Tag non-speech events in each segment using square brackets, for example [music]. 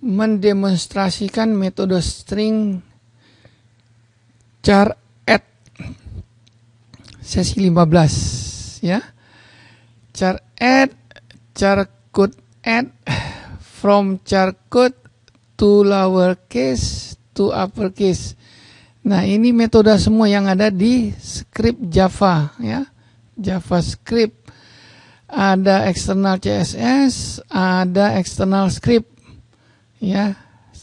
mendemonstrasikan metode string char at sesi 15 ya. Char at char code at from char code to lowercase to uppercase. Nah, ini metode semua yang ada di script Java ya. JavaScript ada external CSS, ada external script ya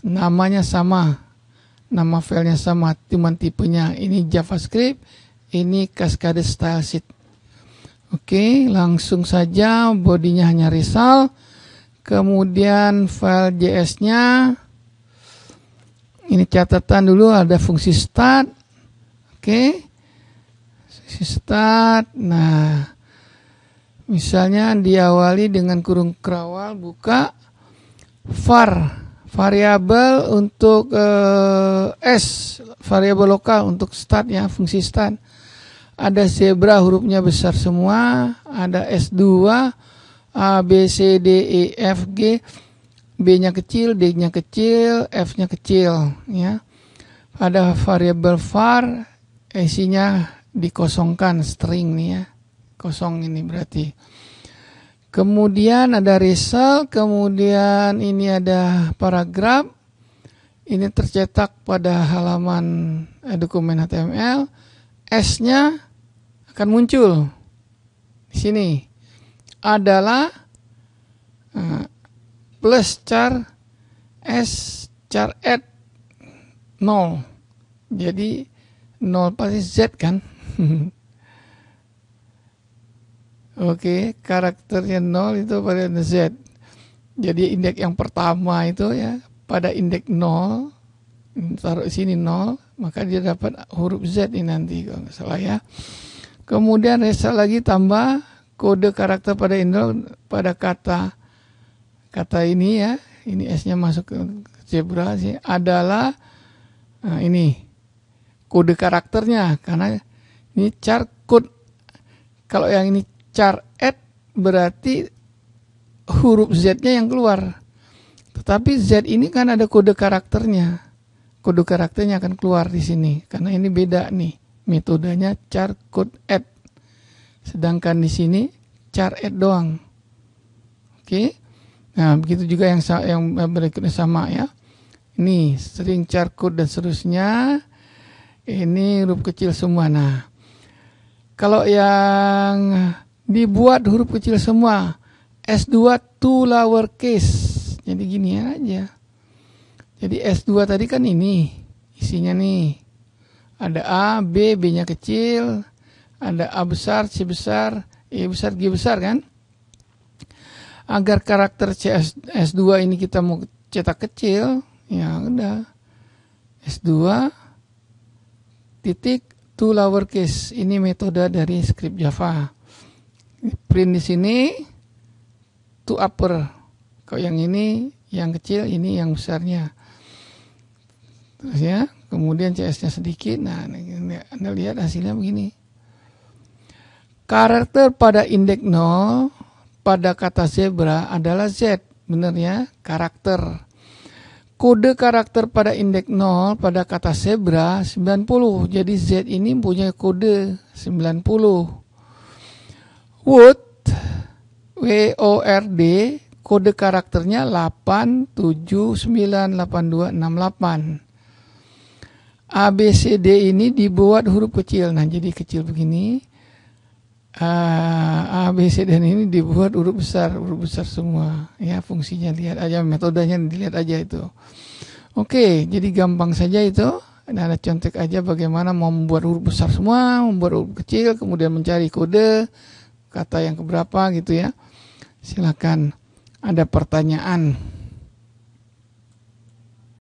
namanya sama nama filenya sama cuman tipenya ini JavaScript ini Cascade Style Sheet Oke langsung saja bodinya hanya result kemudian file JS nya ini catatan dulu ada fungsi start Oke fungsi start nah Misalnya diawali dengan kurung kerawal buka var variabel untuk uh, S, variabel lokal untuk statnya fungsi stat. Ada zebra hurufnya besar semua, ada S2, A, B, C, D, E, F, G, B-nya kecil, D-nya kecil, F-nya kecil ya. Ada variabel var, isinya dikosongkan string nih ya. Kosong ini berarti. Kemudian ada result, kemudian ini ada paragraf. Ini tercetak pada halaman eh, dokumen HTML. S-nya akan muncul di sini. Adalah uh, plus char S char add 0. Jadi 0 pasti Z kan. [laughs] Oke, okay, karakternya nol itu varian Z. Jadi indeks yang pertama itu ya pada indeks nol taruh sini nol maka dia dapat huruf Z ini nanti kalau nggak salah ya. Kemudian resa lagi tambah kode karakter pada indeks pada kata kata ini ya. Ini S-nya masuk ke zebra sih adalah nah ini kode karakternya karena ini char code kalau yang ini add berarti huruf Z-nya yang keluar. Tetapi Z ini kan ada kode karakternya. Kode karakternya akan keluar di sini. Karena ini beda nih. Metodenya char code add. Sedangkan di sini char add doang. Oke. Nah, begitu juga yang yang berikutnya sama ya. Ini string char code dan seterusnya. Ini huruf kecil semua. Nah, kalau yang dibuat huruf kecil semua. S2 to lowercase. Jadi gini aja. Jadi S2 tadi kan ini isinya nih. Ada A, B, B-nya kecil, ada A besar, C besar, E besar, G besar kan? Agar karakter CS S2 ini kita mau cetak kecil, ya udah. S2 titik to lowercase. Ini metode dari script Java print di sini to upper kalau yang ini yang kecil ini yang besarnya terus ya kemudian CS nya sedikit nah ini, anda lihat hasilnya begini karakter pada indeks 0 pada kata zebra adalah Z bener ya karakter kode karakter pada indeks 0 pada kata zebra 90 jadi Z ini punya kode 90 Word W O R D kode karakternya 8798268. ABCD ini dibuat huruf kecil. Nah, jadi kecil begini. Uh, ABCD ini dibuat huruf besar, huruf besar semua. Ya, fungsinya lihat aja, metodenya dilihat aja itu. Oke, jadi gampang saja itu. Nah, ada contek aja bagaimana membuat huruf besar semua, membuat huruf kecil, kemudian mencari kode, kata yang keberapa gitu ya. Silahkan ada pertanyaan.